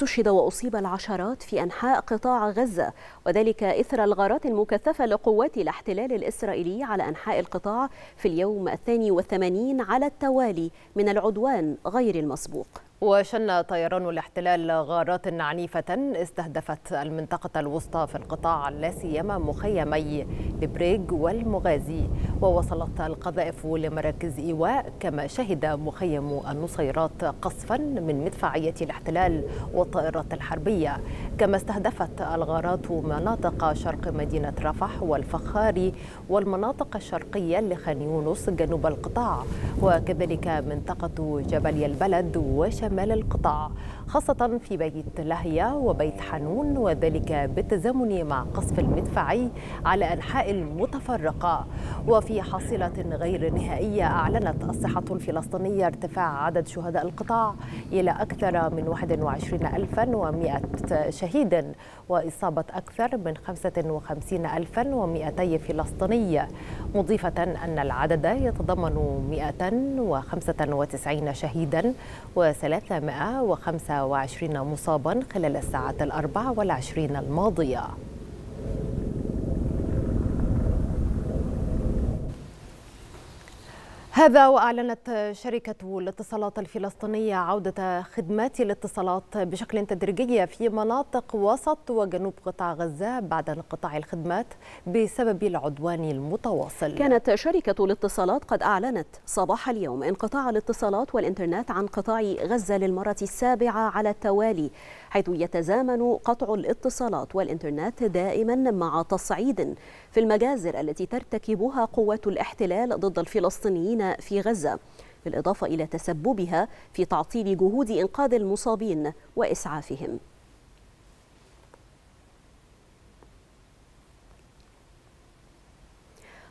استشهد وأصيب العشرات في أنحاء قطاع غزة وذلك إثر الغارات المكثفة لقوات الاحتلال الإسرائيلي على أنحاء القطاع في اليوم الثاني والثمانين على التوالي من العدوان غير المسبوق وشن طيران الاحتلال غارات عنيفة استهدفت المنطقة الوسطى في القطاع لا سيما مخيمي البريج والمغازي ووصلت القذائف لمراكز إيواء كما شهد مخيم النصيرات قصفا من مدفعية الاحتلال والطائرات الحربية كما استهدفت الغارات مناطق شرق مدينة رفح والفخاري والمناطق الشرقية لخان يونس جنوب القطاع وكذلك منطقة جبل البلد وشمال شمال القطاع خاصة في بيت لهيا وبيت حنون وذلك بالتزامن مع قصف المدفعي على أنحاء المتفرقة وفي حصيلة غير نهائية أعلنت الصحة الفلسطينية ارتفاع عدد شهداء القطاع إلى أكثر من 21100 شهيد وإصابة أكثر من 55200 فلسطيني مضيفة أن العدد يتضمن 195 شهيدا و305 وعشرين مصابا خلال الساعات الأربع والعشرين الماضية هذا وأعلنت شركة الاتصالات الفلسطينية عودة خدمات الاتصالات بشكل تدريجي في مناطق وسط وجنوب قطاع غزة بعد انقطاع الخدمات بسبب العدوان المتواصل كانت شركة الاتصالات قد أعلنت صباح اليوم انقطاع الاتصالات والإنترنت عن قطاع غزة للمرة السابعة على التوالي حيث يتزامن قطع الاتصالات والإنترنت دائما مع تصعيد في المجازر التي ترتكبها قوات الاحتلال ضد الفلسطينيين في غزة بالإضافة إلى تسببها في تعطيل جهود إنقاذ المصابين وإسعافهم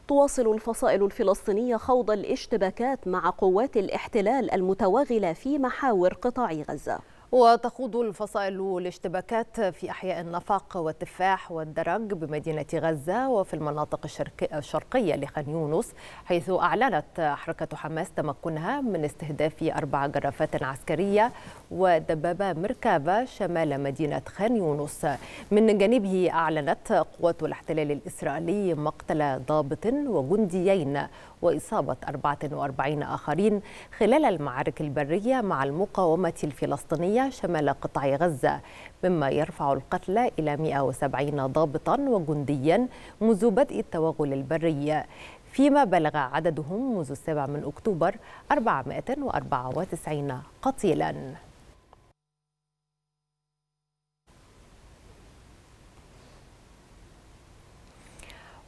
تواصل الفصائل الفلسطينية خوض الاشتباكات مع قوات الاحتلال المتواغلة في محاور قطاع غزة وتخوض الفصائل الاشتباكات في أحياء النفق والتفاح والدرج بمدينة غزة وفي المناطق الشرقية لخان يونس حيث أعلنت حركة حماس تمكنها من استهداف أربع جرافات عسكرية ودبابة مركبة شمال مدينة خان يونس من جانبه أعلنت قوات الاحتلال الإسرائيلي مقتل ضابط وجنديين وإصابة 44 آخرين خلال المعارك البرية مع المقاومة الفلسطينية شمال قطاع غزة مما يرفع القتلى إلى 170 ضابطا وجنديا منذ بدء التوغل البري فيما بلغ عددهم منذ السابع من أكتوبر 494 قتيلاً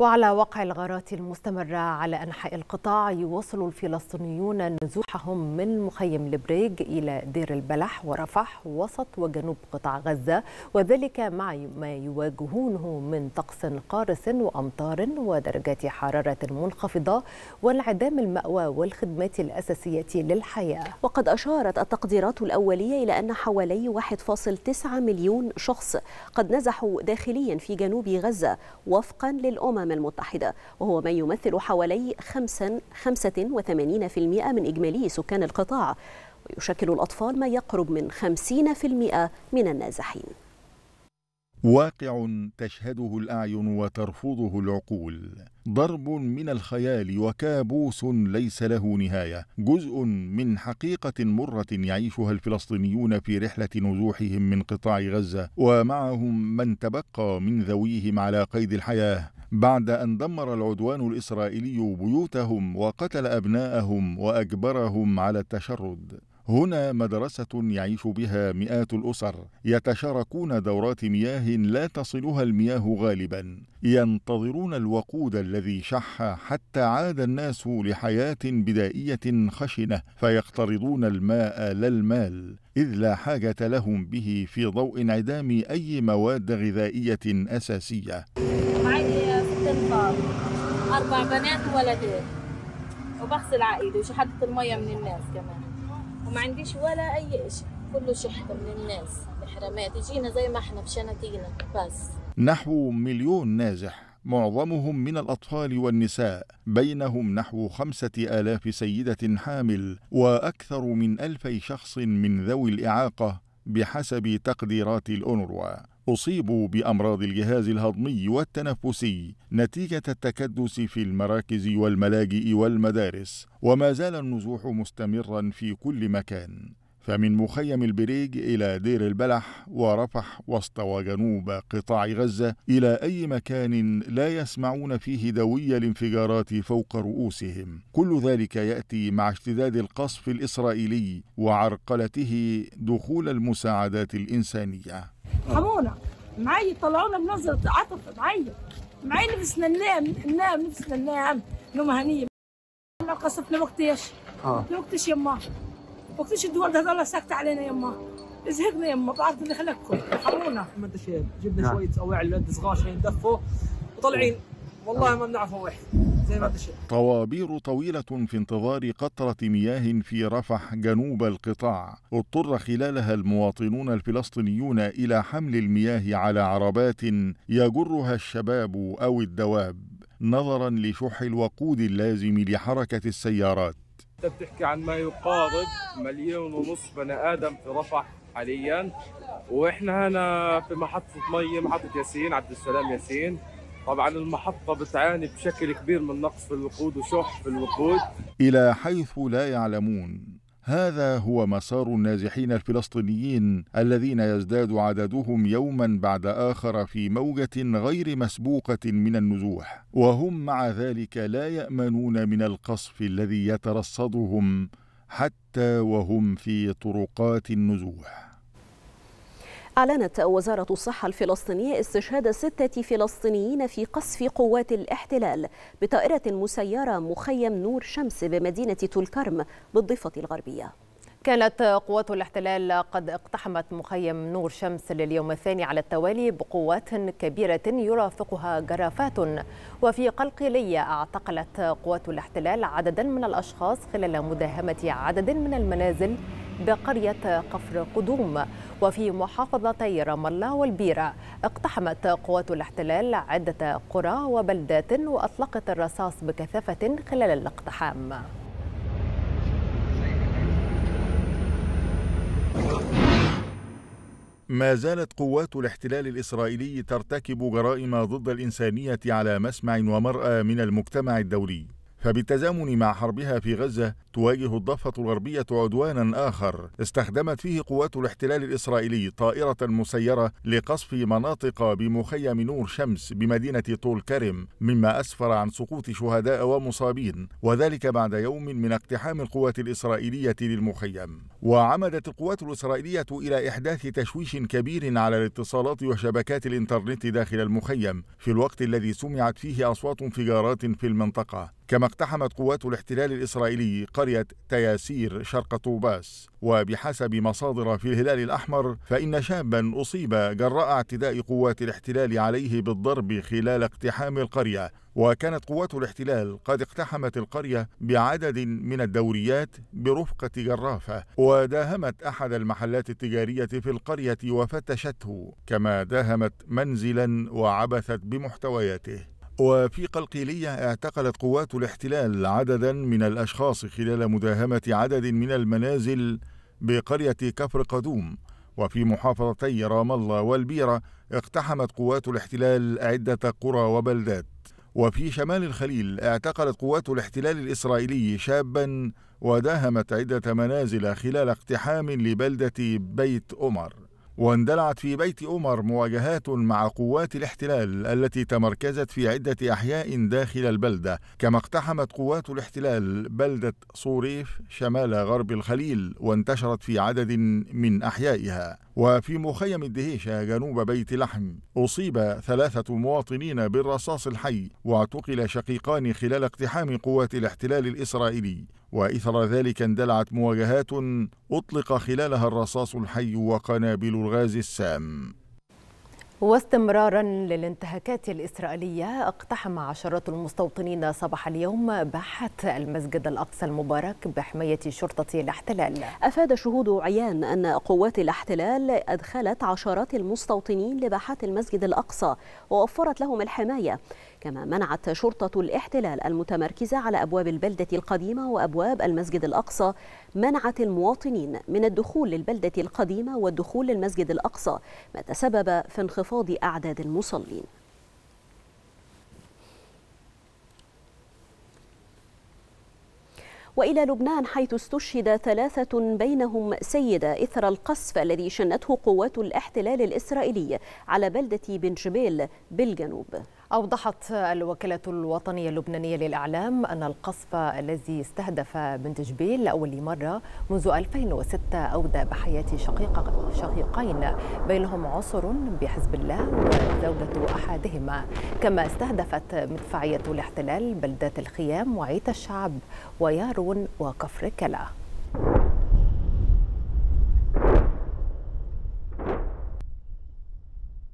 وعلى وقع الغارات المستمرة على أنحاء القطاع يواصل الفلسطينيون نزوحهم من مخيم البريج إلى دير البلح ورفح وسط وجنوب قطاع غزة وذلك مع ما يواجهونه من طقس قارس وأمطار ودرجات حرارة منخفضة وانعدام المأوى والخدمات الأساسية للحياة وقد أشارت التقديرات الأولية إلى أن حوالي 1.9 مليون شخص قد نزحوا داخليا في جنوب غزة وفقا للأمم الأمم المتحدة وهو ما يمثل حوالي 85% من إجمالي سكان القطاع ويشكل الأطفال ما يقرب من 50% من النازحين واقع تشهده الاعين وترفضه العقول ضرب من الخيال وكابوس ليس له نهايه جزء من حقيقه مره يعيشها الفلسطينيون في رحله نزوحهم من قطاع غزه ومعهم من تبقى من ذويهم على قيد الحياه بعد ان دمر العدوان الاسرائيلي بيوتهم وقتل ابناءهم واجبرهم على التشرد هنا مدرسة يعيش بها مئات الأسر يتشاركون دورات مياه لا تصلها المياه غالبا ينتظرون الوقود الذي شح حتى عاد الناس لحياة بدائية خشنة فيقترضون الماء لا المال إذ لا حاجة لهم به في ضوء انعدام أي مواد غذائية أساسية معي أربع بنات وولدين وبغسل عائلة وشحدت المية من الناس كمان وما عنديش ولا اي شيء كله شحت من الناس الحرامات يجينا زي ما احنا بشنتينا بس نحو مليون نازح معظمهم من الأطفال والنساء بينهم نحو خمسة آلاف سيدة حامل وأكثر من ألفي شخص من ذوي الإعاقة بحسب تقديرات الأونروا أصيبوا بأمراض الجهاز الهضمي والتنفسي نتيجة التكدس في المراكز والملاجئ والمدارس، وما زال النزوح مستمرا في كل مكان، فمن مخيم البريج إلى دير البلح ورفح وسط وجنوب قطاع غزة إلى أي مكان لا يسمعون فيه دوي الانفجارات فوق رؤوسهم كل ذلك يأتي مع اشتداد القصف الإسرائيلي وعرقلته دخول المساعدات الإنسانية آه. حمونا معي طلعونا بنظرة عطف معي معي نفسنا ننام ننام نفسنا ننام نوم هنية قصفنا وقت ايش؟ اه ايش يما ايش الدول ده الله ساكتة علينا يما ازهقنا يما بعرف اللي خلقكم حمونا انت شاب جبنا نعم. شوية اواعي الولد صغار عشان ندفوا وطالعين آه. والله ما بنعرفوا واحد زي ما طوابير طويلة في انتظار قطرة مياه في رفح جنوب القطاع اضطر خلالها المواطنون الفلسطينيون إلى حمل المياه على عربات يجرها الشباب أو الدواب نظرا لشح الوقود اللازم لحركة السيارات انت بتحكي عن ما يقارب مليون ونص بني ادم في رفح حاليا واحنا هنا في محطه مي محطه ياسين عبد السلام ياسين طبعا المحطة بتعاني بشكل كبير من نقص في الوقود وشح في الوقود إلى حيث لا يعلمون هذا هو مسار النازحين الفلسطينيين الذين يزداد عددهم يوما بعد اخر في موجه غير مسبوقه من النزوح وهم مع ذلك لا يامنون من القصف الذي يترصدهم حتى وهم في طرقات النزوح أعلنت وزارة الصحة الفلسطينية استشهاد ستة فلسطينيين في قصف قوات الاحتلال بطائرة مسيرة مخيم نور شمس بمدينة تولكرم بالضفة الغربية كانت قوات الاحتلال قد اقتحمت مخيم نور شمس لليوم الثاني على التوالي بقوات كبيرة يرافقها جرافات وفي قلقلية اعتقلت قوات الاحتلال عددا من الأشخاص خلال مداهمة عدد من المنازل بقرية قفر قدوم وفي محافظتي رام الله والبيرة اقتحمت قوات الاحتلال عدة قرى وبلدات وأطلقت الرصاص بكثافة خلال الاقتحام ما زالت قوات الاحتلال الإسرائيلي ترتكب جرائم ضد الإنسانية على مسمع ومرأى من المجتمع الدولي فبالتزامن مع حربها في غزة تواجه الضفة الغربية عدوانا آخر استخدمت فيه قوات الاحتلال الإسرائيلي طائرة مسيرة لقصف مناطق بمخيم نور شمس بمدينة طول كرم مما أسفر عن سقوط شهداء ومصابين وذلك بعد يوم من اقتحام القوات الإسرائيلية للمخيم وعمدت القوات الإسرائيلية إلى إحداث تشويش كبير على الاتصالات وشبكات الإنترنت داخل المخيم في الوقت الذي سمعت فيه أصوات انفجارات في المنطقة كما اقتحمت قوات الاحتلال الإسرائيلي قرية تياسير شرق طوباس وبحسب مصادر في الهلال الأحمر فإن شابا أصيب جراء اعتداء قوات الاحتلال عليه بالضرب خلال اقتحام القرية وكانت قوات الاحتلال قد اقتحمت القرية بعدد من الدوريات برفقة جرافة وداهمت أحد المحلات التجارية في القرية وفتشته كما داهمت منزلا وعبثت بمحتوياته وفي قلقيلية اعتقلت قوات الاحتلال عددا من الأشخاص خلال مداهمة عدد من المنازل بقرية كفر قدوم وفي محافظتي رام الله والبيرة اقتحمت قوات الاحتلال عدة قرى وبلدات وفي شمال الخليل اعتقلت قوات الاحتلال الإسرائيلي شابا وداهمت عدة منازل خلال اقتحام لبلدة بيت أمر واندلعت في بيت أمر مواجهات مع قوات الاحتلال التي تمركزت في عدة أحياء داخل البلدة كما اقتحمت قوات الاحتلال بلدة صوريف شمال غرب الخليل وانتشرت في عدد من أحيائها وفي مخيم الدهيشة جنوب بيت لحم أصيب ثلاثة مواطنين بالرصاص الحي واعتقل شقيقان خلال اقتحام قوات الاحتلال الإسرائيلي وإثر ذلك اندلعت مواجهات أطلق خلالها الرصاص الحي وقنابل الغاز السام واستمرارا للانتهاكات الإسرائيلية اقتحم عشرات المستوطنين صباح اليوم باحة المسجد الأقصى المبارك بحماية شرطة الاحتلال أفاد شهود عيان أن قوات الاحتلال أدخلت عشرات المستوطنين لباحات المسجد الأقصى ووفرت لهم الحماية كما منعت شرطة الاحتلال المتمركزة على أبواب البلدة القديمة وأبواب المسجد الأقصى منعت المواطنين من الدخول للبلدة القديمة والدخول للمسجد الأقصى ما تسبب في انخفاض أعداد المصلين وإلى لبنان حيث استشهد ثلاثة بينهم سيدة إثر القصف الذي شنته قوات الاحتلال الإسرائيلي على بلدة بن جبيل بالجنوب أوضحت الوكالة الوطنية اللبنانية للإعلام أن القصف الذي استهدف بنت جبيل لأول مرة منذ 2006 أودى بحياة شقيق شقيقين بينهم عصر بحزب الله وزوجة أحدهما كما استهدفت مدفعية الاحتلال بلدات الخيام وعيت الشعب ويارون وكفر كلا